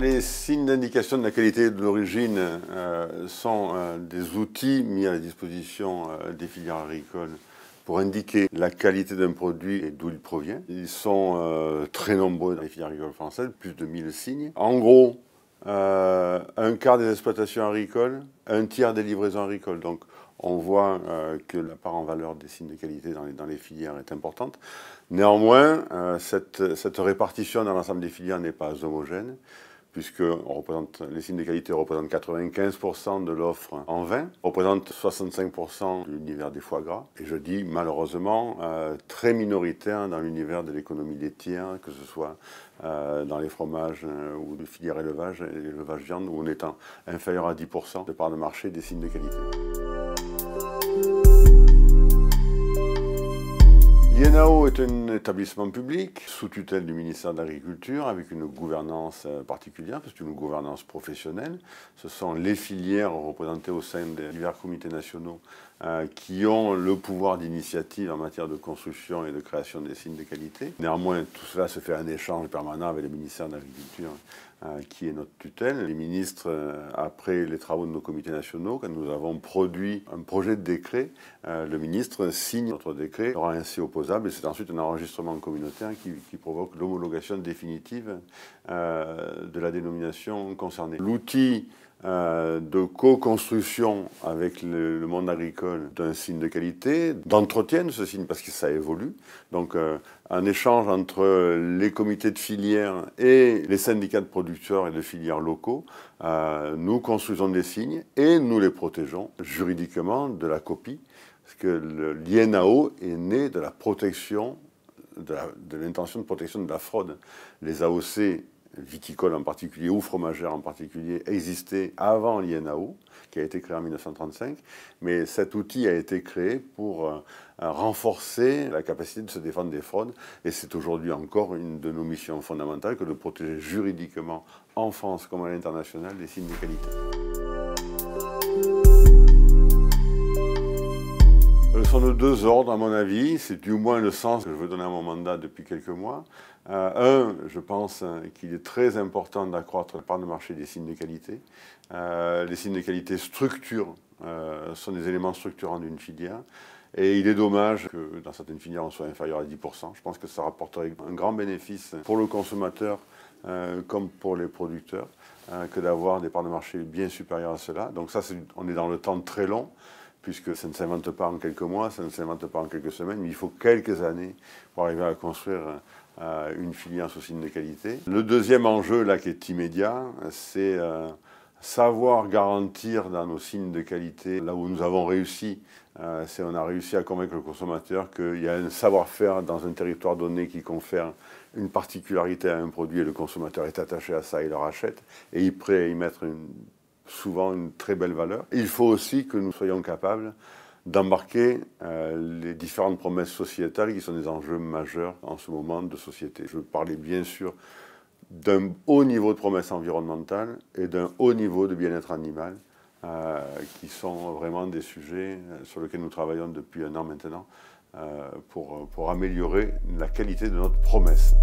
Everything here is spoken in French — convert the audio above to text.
Les signes d'indication de la qualité de l'origine euh, sont euh, des outils mis à la disposition euh, des filières agricoles pour indiquer la qualité d'un produit et d'où il provient. Ils sont très nombreux dans les filières agricoles françaises, plus de 1000 signes. En gros, un quart des exploitations agricoles, un tiers des livraisons agricoles. Donc on voit que la part en valeur des signes de qualité dans les, dans les filières est importante. Néanmoins, cette, cette, répartition dans l'ensemble des filières n'est pas homogène puisque les signes de qualité représentent 95% de l'offre en vin, représentent 65% de l'univers des foie gras, et je dis malheureusement euh, très minoritaire dans l'univers de l'économie des tiers, que ce soit euh, dans les fromages euh, ou de filières élevage, l'élevage viande, où on est inférieur à 10% de part de marché des signes de qualité. L'INAO est un établissement public sous tutelle du ministère de l'Agriculture avec une gouvernance euh, particulière, parce une gouvernance professionnelle. Ce sont les filières représentées au sein des divers comités nationaux euh, qui ont le pouvoir d'initiative en matière de construction et de création des signes de qualité. Néanmoins, tout cela se fait en échange permanent avec les ministères de l'Agriculture euh, qui est notre tutelle. Les ministres, après les travaux de nos comités nationaux, quand nous avons produit un projet de décret, le ministre signe notre décret, aura ainsi opposé et c'est ensuite un enregistrement communautaire qui, provoque l'homologation définitive euh, de la dénomination concernée. L'outil euh, de co-construction avec le, monde agricole d'un signe de qualité, d'entretien de ce signe parce que ça évolue. Donc euh, un échange entre les comités de filière et les syndicats de producteurs et de filières locaux, nous construisons des signes et nous les protégeons juridiquement de la copie parce que l'INAO est né de la protection, de l'intention de, protection de la fraude. Les AOC viticoles en particulier ou fromagères en particulier existaient avant l'INAO, qui a été créé en 1935, mais cet outil a été créé pour euh, renforcer la capacité de se défendre des fraudes, et c'est aujourd'hui encore une de nos missions fondamentales que de protéger juridiquement en France comme à l'international les signes de qualité. Ce sont de deux ordres, à mon avis. C'est du moins le sens que je veux donner à mon mandat depuis quelques mois. Euh, un, je pense hein, qu'il est très important d'accroître la part de marché des signes de qualité. Euh, les signes de qualité structurent, euh, sont des éléments structurants d'une filière. Et il est dommage que dans certaines filières, on soit inférieur à 10%. Je pense que ça rapporterait un grand bénéfice pour le consommateur comme pour les producteurs, que d'avoir des parts de marché bien supérieures à cela. Donc ça, on est dans le temps très long puisque ça ne s'invente pas en quelques mois, ça ne s'invente pas en quelques semaines, mais il faut quelques années pour arriver à construire euh, une filière signe de qualité. Le deuxième enjeu, là, qui est immédiat, c'est euh, savoir garantir dans nos signes de qualité, là où nous avons réussi, euh, c'est on a réussi à convaincre le consommateur qu'il y a un savoir-faire dans un territoire donné qui confère une particularité à un produit et le consommateur est attaché à ça, il le rachète et il est prêt à y mettre une souvent une très belle valeur. Il faut aussi que nous soyons capables d'embarquer euh, les différentes promesses sociétales qui sont des enjeux majeurs en ce moment de société. Je parlais bien sûr d'un haut niveau de promesse environnementale et d'un haut niveau de bien-être animal, euh, qui sont vraiment des sujets euh, sur lesquels nous travaillons depuis un an maintenant pour améliorer la qualité de notre promesse.